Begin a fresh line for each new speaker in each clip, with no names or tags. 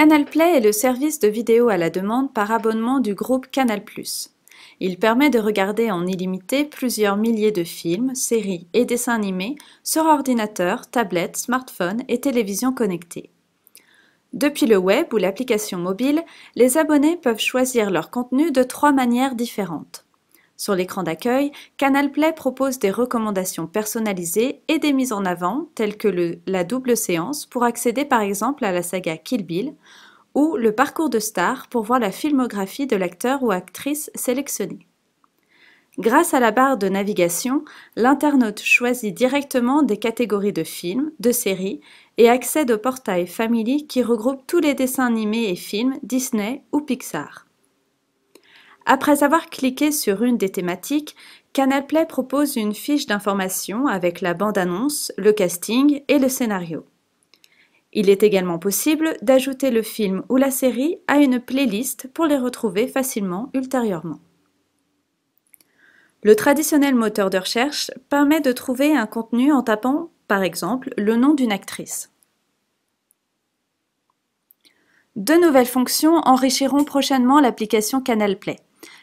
Canal Play est le service de vidéo à la demande par abonnement du groupe Canal+. Il permet de regarder en illimité plusieurs milliers de films, séries et dessins animés sur ordinateur, tablette, smartphone et télévision connectée. Depuis le web ou l'application mobile, les abonnés peuvent choisir leur contenu de trois manières différentes. Sur l'écran d'accueil, Canal Play propose des recommandations personnalisées et des mises en avant, telles que le, la double séance pour accéder par exemple à la saga Kill Bill, ou le parcours de star pour voir la filmographie de l'acteur ou actrice sélectionné. Grâce à la barre de navigation, l'internaute choisit directement des catégories de films, de séries et accède au portail Family qui regroupe tous les dessins animés et films Disney ou Pixar. Après avoir cliqué sur une des thématiques, Canal Play propose une fiche d'information avec la bande-annonce, le casting et le scénario. Il est également possible d'ajouter le film ou la série à une playlist pour les retrouver facilement ultérieurement. Le traditionnel moteur de recherche permet de trouver un contenu en tapant, par exemple, le nom d'une actrice. De nouvelles fonctions enrichiront prochainement l'application Canal Play.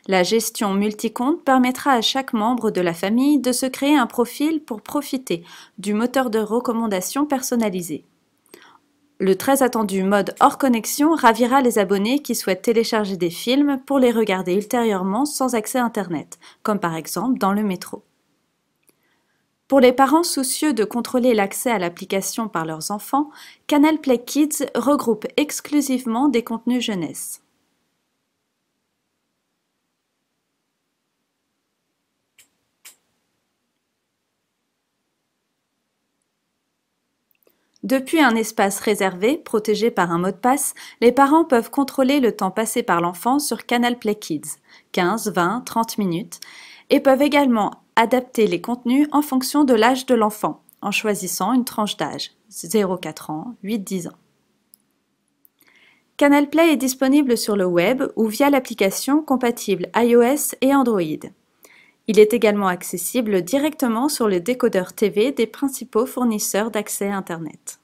La gestion multicompte permettra à chaque membre de la famille de se créer un profil pour profiter du moteur de recommandation personnalisé. Le très attendu mode hors connexion ravira les abonnés qui souhaitent télécharger des films pour les regarder ultérieurement sans accès Internet, comme par exemple dans le métro. Pour les parents soucieux de contrôler l'accès à l'application par leurs enfants, Canal Play Kids regroupe exclusivement des contenus jeunesse. Depuis un espace réservé, protégé par un mot de passe, les parents peuvent contrôler le temps passé par l'enfant sur Canal Play Kids, 15, 20, 30 minutes, et peuvent également adapter les contenus en fonction de l'âge de l'enfant, en choisissant une tranche d'âge, 0-4 ans, 8-10 ans. Canal Play est disponible sur le web ou via l'application compatible iOS et Android. Il est également accessible directement sur le décodeur TV des principaux fournisseurs d'accès Internet.